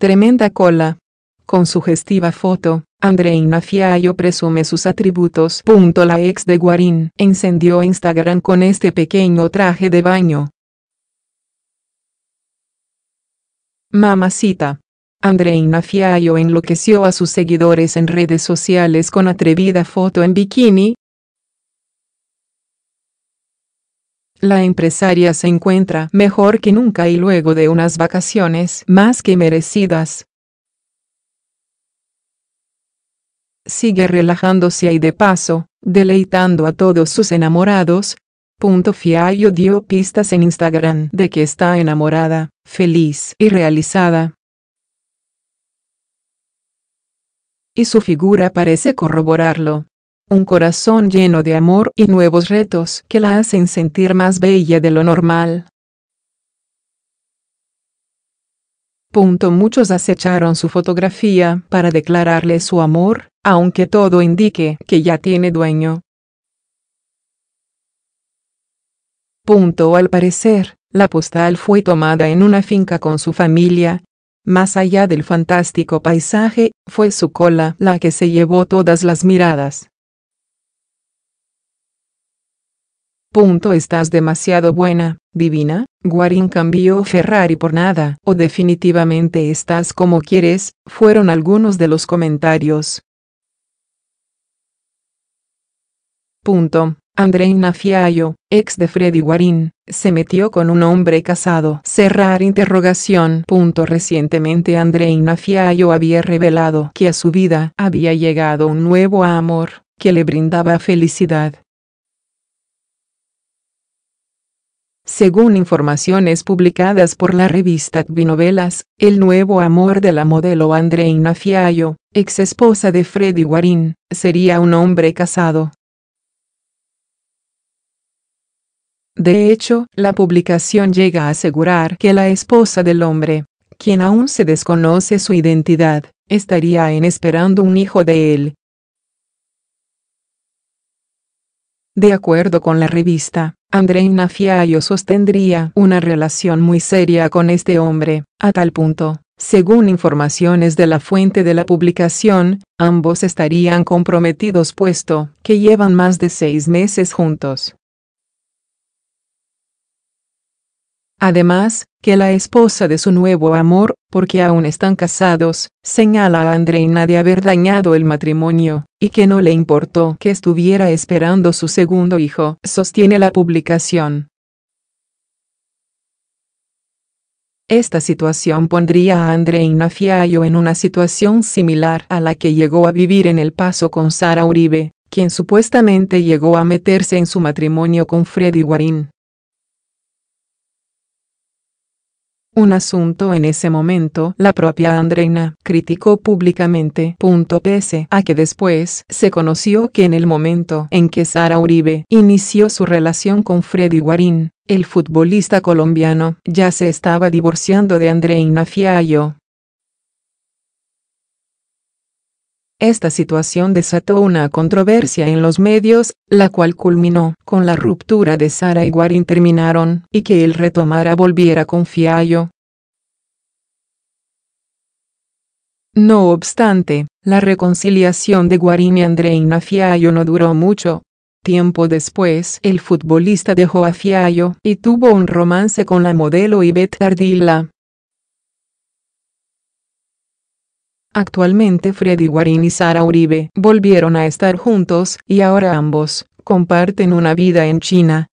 Tremenda cola. Con sugestiva foto, Andreina Fiallo presume sus atributos. La ex de Guarín encendió Instagram con este pequeño traje de baño. Mamacita. Andreina Fiallo enloqueció a sus seguidores en redes sociales con atrevida foto en bikini, La empresaria se encuentra mejor que nunca y luego de unas vacaciones más que merecidas. Sigue relajándose y de paso, deleitando a todos sus enamorados. Punto Fiallo dio pistas en Instagram de que está enamorada, feliz y realizada. Y su figura parece corroborarlo un corazón lleno de amor y nuevos retos que la hacen sentir más bella de lo normal. Punto. Muchos acecharon su fotografía para declararle su amor, aunque todo indique que ya tiene dueño. Punto. Al parecer, la postal fue tomada en una finca con su familia. Más allá del fantástico paisaje, fue su cola la que se llevó todas las miradas. Punto estás demasiado buena, divina, Guarín cambió Ferrari por nada o definitivamente estás como quieres, fueron algunos de los comentarios. Punto. Andreina Fiallo, ex de Freddy Guarín, se metió con un hombre casado. Cerrar interrogación. Punto. Recientemente Andreina Fiallo había revelado que a su vida había llegado un nuevo amor, que le brindaba felicidad Según informaciones publicadas por la revista Novelas, el nuevo amor de la modelo Andreina Fiallo, ex esposa de Freddy Guarín, sería un hombre casado. De hecho, la publicación llega a asegurar que la esposa del hombre, quien aún se desconoce su identidad, estaría en esperando un hijo de él, De acuerdo con la revista, Andreina Fiallo sostendría una relación muy seria con este hombre, a tal punto, según informaciones de la fuente de la publicación, ambos estarían comprometidos puesto que llevan más de seis meses juntos. Además, que la esposa de su nuevo amor, porque aún están casados, señala a Andreina de haber dañado el matrimonio, y que no le importó que estuviera esperando su segundo hijo, sostiene la publicación. Esta situación pondría a Andreina Fiallo en una situación similar a la que llegó a vivir en el paso con Sara Uribe, quien supuestamente llegó a meterse en su matrimonio con Freddy Guarín. un asunto en ese momento, la propia Andreina criticó públicamente. pese a que después se conoció que en el momento en que Sara Uribe inició su relación con Freddy Guarín, el futbolista colombiano ya se estaba divorciando de Andreina Fiallo. Esta situación desató una controversia en los medios, la cual culminó con la ruptura de Sara y Guarín terminaron y que él retomara volviera con Fiallo. No obstante, la reconciliación de Guarín y Andreina Fiallo no duró mucho. Tiempo después, el futbolista dejó a Fiallo y tuvo un romance con la modelo Ivette Ardila. Actualmente Freddy Guarín y Sara Uribe volvieron a estar juntos y ahora ambos comparten una vida en China,